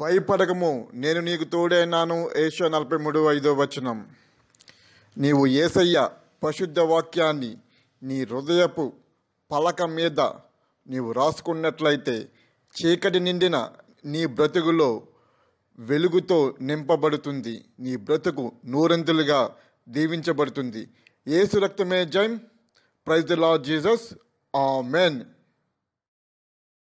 భయపడకము నేను నీకు తోడైనాను ఏషియా నలభై మూడు ఐదో వచనం నీవు ఏసయ్య పశుద్ధ వాక్యాన్ని నీ హృదయపు పలక మీద నీవు రాసుకున్నట్లయితే చీకటి నిండిన నీ బ్రతుకులో వెలుగుతో నింపబడుతుంది నీ బ్రతుకు నూరంతులుగా దీవించబడుతుంది ఏసు రక్తమే జైమ్ ప్రైజ్ లా జీసస్ ఆ మెన్